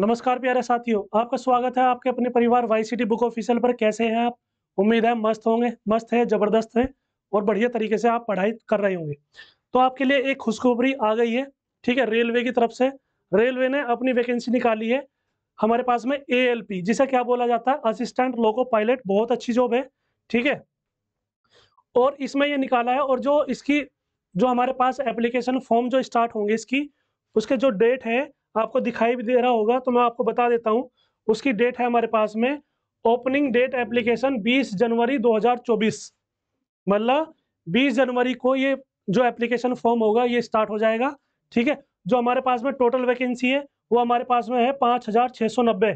नमस्कार प्यारे साथियों आपका स्वागत है आपके अपने परिवार टी बुक ऑफिशियल पर कैसे हैं आप उम्मीद है मस्त होंगे मस्त है जबरदस्त है और बढ़िया तरीके से आप पढ़ाई कर रहे होंगे तो आपके लिए एक खुशखबरी आ गई है ठीक है रेलवे की तरफ से रेलवे ने अपनी वैकेंसी निकाली है हमारे पास में ए जिसे क्या बोला जाता है असिस्टेंट लोको पायलट बहुत अच्छी जॉब है ठीक है और इसमें ये निकाला है और जो इसकी जो हमारे पास एप्लीकेशन फॉर्म जो स्टार्ट होंगे इसकी उसके जो डेट है आपको दिखाई भी दे रहा होगा तो मैं आपको बता देता हूँ उसकी डेट है हमारे पास में ओपनिंग डेट एप्लीकेशन 20 जनवरी 2024 मतलब 20 जनवरी को ये जो एप्लीकेशन फॉर्म होगा ये स्टार्ट हो जाएगा ठीक है जो हमारे पास में टोटल वैकेंसी है वो हमारे पास में है पाँच हज़ार छः सौ नब्बे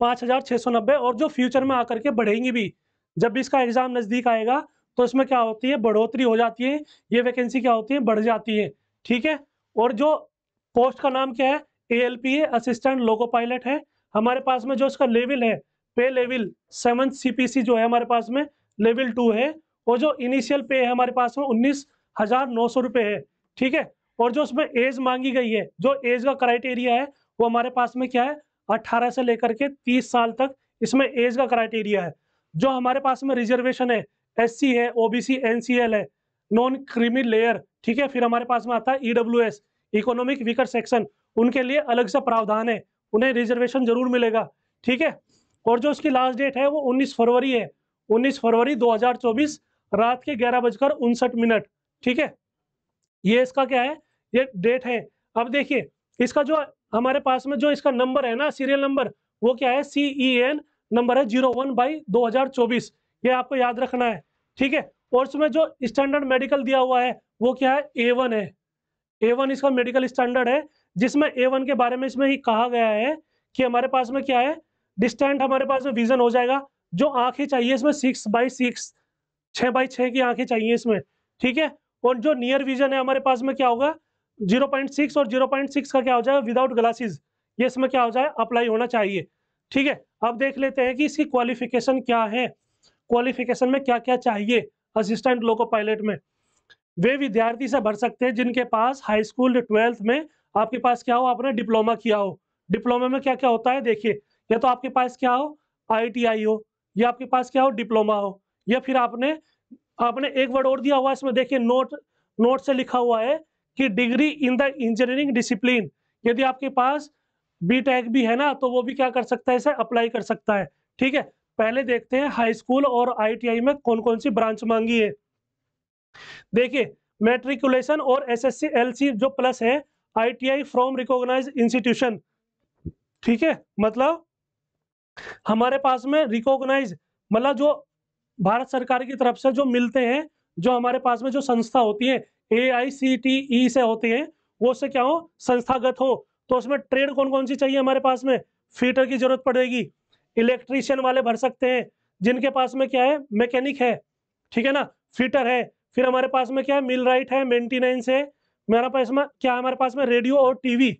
पाँच हज़ार छः सौ नब्बे और जो फ्यूचर में आकर के बढ़ेंगी भी जब भी इसका एग्ज़ाम नज़दीक आएगा तो इसमें क्या होती है बढ़ोतरी हो जाती है ये वैकेंसी क्या होती है बढ़ जाती है ठीक है और जो पोस्ट का नाम क्या है A L P a assistant loco pilot है हमारे पास में जो इसका लेवल है पे लेवल सेवन सीपीसी जो है हमारे पास में लेवल टू है और जो इनिशियल पे है हमारे पास में उन्नीस हजार नौ सौ रुपये है ठीक है और जो उसमें एज मांगी गई है जो एज का क्राइटेरिया है वो हमारे पास में क्या है अट्ठारह से लेकर के तीस साल तक इसमें एज का क्राइटेरिया है जो हमारे पास में रिजर्वेशन है एस है ओबीसी एनसीएल है नॉन क्रीमी लेयर ठीक है फिर हमारे पास में आता है EW e economic weaker section उनके लिए अलग से प्रावधान है उन्हें रिजर्वेशन जरूर मिलेगा ठीक है और जो उसकी लास्ट डेट है वो 19 फरवरी है 19 फरवरी 2024 रात के ग्यारह बजकर उनसठ मिनट ठीक है ये इसका क्या है ये डेट है अब देखिए इसका जो हमारे पास में जो इसका नंबर है ना सीरियल नंबर वो क्या है सी ई एन नंबर है जीरो वन बाई दो हजार चौबीस ये आपको याद रखना है ठीक है और उसमें जो स्टैंडर्ड मेडिकल दिया हुआ है वो क्या है ए वन है ए वन इसका मेडिकल स्टैंडर्ड है जिसमें ए वन के बारे में इसमें ही कहा गया है कि हमारे पास में क्या है डिस्टेंट हमारे पास में विजन हो जाएगा जो आंखें चाहिए इसमें सिक्स बाई सिक्स छः बाई छः की आंखें चाहिए इसमें ठीक है और जो नियर विजन है हमारे पास में क्या होगा जीरो पॉइंट सिक्स और जीरो पॉइंट सिक्स का क्या हो जाएगा विदाउट ग्लासेज ये इसमें क्या हो जाए अप्लाई होना चाहिए ठीक है अब देख लेते हैं कि इसकी क्वालिफिकेशन क्या है क्वालिफिकेशन में क्या क्या चाहिए असिस्टेंट लोको पायलट में वे विद्यार्थी से भर सकते हैं जिनके पास हाई स्कूल ट्वेल्थ में आपके पास क्या हो आपने डिप्लोमा किया हो डिप्लोमा में क्या क्या होता है देखिए या तो आपके पास क्या हो आई हो या आपके पास क्या हो डिप्लोमा हो या फिर आपने आपने एक वर्ड और दिया हुआ इसमें देखिए नोट नोट से लिखा हुआ है कि degree in the engineering discipline यदि आपके पास बी टेक भी है ना तो वो भी क्या कर सकता है इसे अप्लाई कर सकता है ठीक है पहले देखते हैं हाई स्कूल और आईटीआई में कौन कौन सी ब्रांच मांगी है देखिए मैट्रिकुलेशन और एसएससी एलसी जो प्लस है आईटीआई फ्रॉम रिकॉग्नाइज इंस्टीट्यूशन ठीक है मतलब हमारे पास में रिकॉग्नाइज मतलब जो भारत सरकार की तरफ से जो मिलते हैं जो हमारे पास में जो संस्था होती है ए आई सी टी ई से होती है वो से क्या हो संस्थागत हो तो उसमें ट्रेड कौन कौन सी चाहिए हमारे पास में फीटर की जरूरत पड़ेगी इलेक्ट्रीशियन वाले भर सकते हैं जिनके पास में क्या है मैकेनिक है ठीक है ना फीटर है फिर हमारे पास में क्या है मिल राइट है मेंटेनेंस है मेरा पास में क्या हमारे पास में रेडियो और टीवी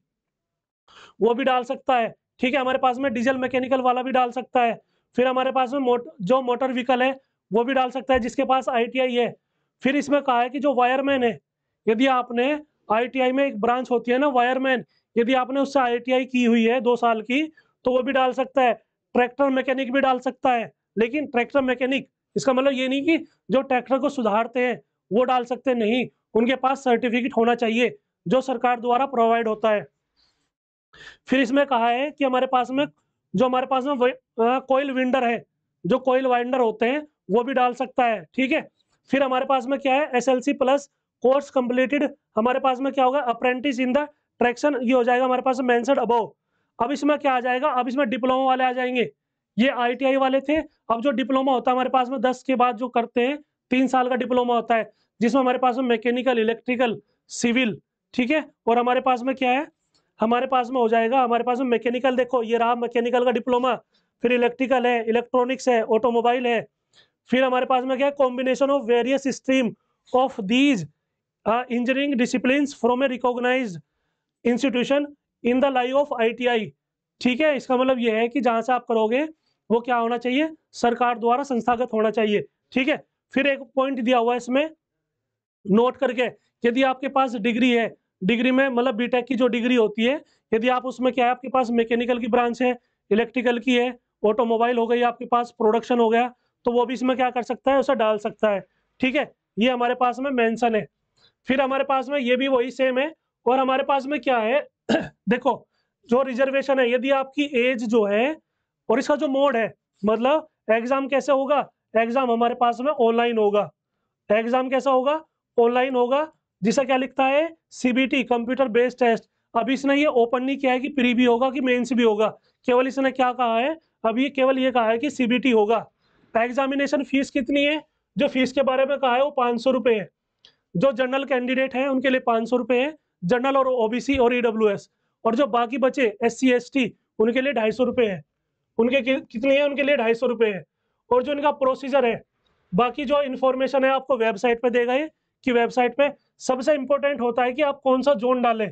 वो भी डाल सकता है ठीक है हमारे पास में डीजल मैकेनिकल वाला भी डाल सकता है फिर हमारे पास में मोट, जो मोटर व्हीकल है वो भी डाल सकता है जिसके पास आईटीआई है फिर इसमें कहा है कि जो वायरमैन है यदि आपने आईटीआई में एक ब्रांच होती है ना वायरमैन यदि आपने उससे आईटीआई की हुई है दो साल की तो वो भी डाल सकता है ट्रैक्टर मैकेनिक भी डाल सकता है लेकिन ट्रैक्टर मैकेनिक इसका मतलब ये नहीं कि जो ट्रैक्टर को सुधारते हैं वो डाल सकते नहीं उनके पास सर्टिफिकेट होना चाहिए जो सरकार द्वारा प्रोवाइड होता है फिर इसमें कहा है कि हमारे पास में जो हमारे पास में कोयल विंडर है जो कोयल वाइंडर होते हैं वो भी डाल सकता है ठीक है फिर हमारे पास में क्या है एसएलसी प्लस कोर्स कंप्लीटेड हमारे पास में क्या होगा अप्रेंटिस इन द ट्रैक्शन ये हो जाएगा हमारे पास मैंसड अबोव अब इसमें क्या आ जाएगा अब इसमें डिप्लोमा वाले आ जाएंगे ये आईटीआई वाले थे अब जो डिप्लोमा होता है हमारे पास में दस के बाद जो करते हैं तीन साल का डिप्लोमा होता है जिसमें हमारे पास में मैकेनिकल इलेक्ट्रिकल सिविल ठीक है और हमारे पास में क्या है हमारे पास में हो जाएगा हमारे पास में मैकेनिकल देखो ये रहा मैकेनिकल का डिप्लोमा फिर इलेक्ट्रिकल है इलेक्ट्रॉनिक्स है ऑटोमोबाइल है फिर हमारे पास में क्या है combination of various stream of these engineering discipline from a recognise institution in the life of I ठीक है इसका मतलब यह है कि जहां से आप करोगे वो क्या होना चाहिए सरकार द्वारा संस्थागत होना चाहिए ठीक है फिर एक पॉइंट दिया हुआ है इसमें नोट करके यदि आपके पास डिग्री है डिग्री में मतलब बीटेक की जो डिग्री होती है यदि आप उसमें क्या है आपके पास मैकेनिकल की ब्रांच है इलेक्ट्रिकल की है ऑटोमोबाइल हो गई आपके पास प्रोडक्शन हो गया तो वो भी इसमें क्या कर सकता है उसे डाल सकता है ठीक है ये हमारे पास में मेंशन है फिर हमारे पास में ये भी वही सेम है और हमारे पास में क्या है देखो जो रिजर्वेशन है यदि आपकी एज जो है और इसका जो मोड है मतलब एग्जाम कैसे होगा एग्जाम हमारे पास में ऑनलाइन होगा एग्जाम कैसा होगा ऑनलाइन होगा जिसे क्या लिखता है सीबीटी कंप्यूटर बेस्ड टेस्ट अभी इसने ये ओपन नहीं किया है कि प्री भी होगा कि मेंस भी होगा केवल इसने क्या कहा है अभी ये केवल ये कहा है कि सीबीटी होगा एग्जामिनेशन फीस कितनी है जो फीस के बारे में कहा है वो पाँच सौ रुपये है जो जनरल कैंडिडेट हैं उनके लिए पाँच सौ है जनरल और ओबीसी और ईडब्ल्यूएस e और जो बाकी बचे एस सी उनके लिए ढाई सौ है उनके कितनी है उनके लिए ढाई सौ है और जो इनका प्रोसीजर है बाकी जो इन्फॉर्मेशन है आपको वेबसाइट पे देगा ये कि वेबसाइट पे सबसे इंपॉर्टेंट होता है कि आप कौन सा जोन डालें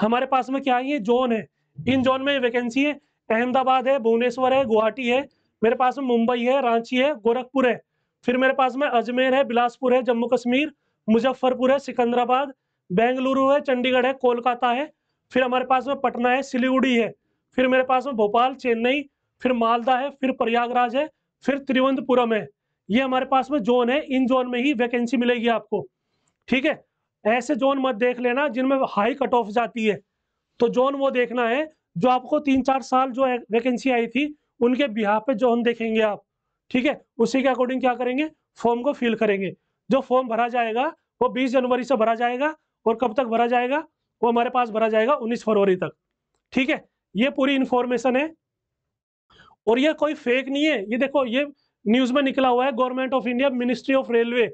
हमारे पास में क्या है ये जोन है इन जोन में वैकेंसी है अहमदाबाद है भुवनेश्वर है गुवाहाटी है मेरे पास में मुंबई है रांची है गोरखपुर है फिर मेरे पास में अजमेर है बिलासपुर है जम्मू कश्मीर मुजफ्फरपुर है सिकंदराबाद बेंगलुरु है चंडीगढ़ है कोलकाता है फिर हमारे पास में पटना है सिलीगुड़ी है फिर मेरे पास में भोपाल चेन्नई फिर मालदा है फिर प्रयागराज है फिर त्रिवंतपुरम है ये हमारे पास में जोन है इन जोन में ही वैकेंसी मिलेगी आपको ठीक है ऐसे जोन मत देख लेना जिनमें हाई कट ऑफ जाती है तो जोन वो देखना है जो आपको तीन चार साल जो वैकेंसी आई थी उनके बिहार पे जोन देखेंगे आप ठीक है उसी के अकॉर्डिंग क्या करेंगे फॉर्म को फिल करेंगे जो फॉर्म भरा जाएगा वो 20 जनवरी से भरा जाएगा और कब तक भरा जाएगा वो हमारे पास भरा जाएगा 19 फरवरी तक ठीक है ये पूरी इन्फॉर्मेशन है और ये कोई फेक नहीं है ये देखो ये न्यूज में निकला हुआ है government of India ministry of railway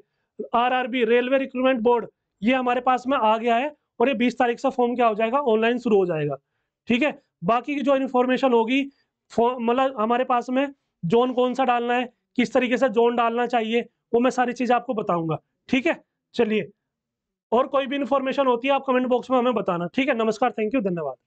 RRB railway recruitment board ये हमारे पास में आ गया है और ये बीस तारीख से फॉर्म क्या हो जाएगा ऑनलाइन शुरू हो जाएगा ठीक है बाकी की जो इन्फॉर्मेशन होगी मतलब हमारे पास में जोन कौन सा डालना है किस तरीके से जोन डालना चाहिए वो मैं सारी चीज़ आपको बताऊंगा ठीक है चलिए और कोई भी इन्फॉर्मेशन होती है आप कमेंट बॉक्स में हमें बताना ठीक है नमस्कार थैंक यू धन्यवाद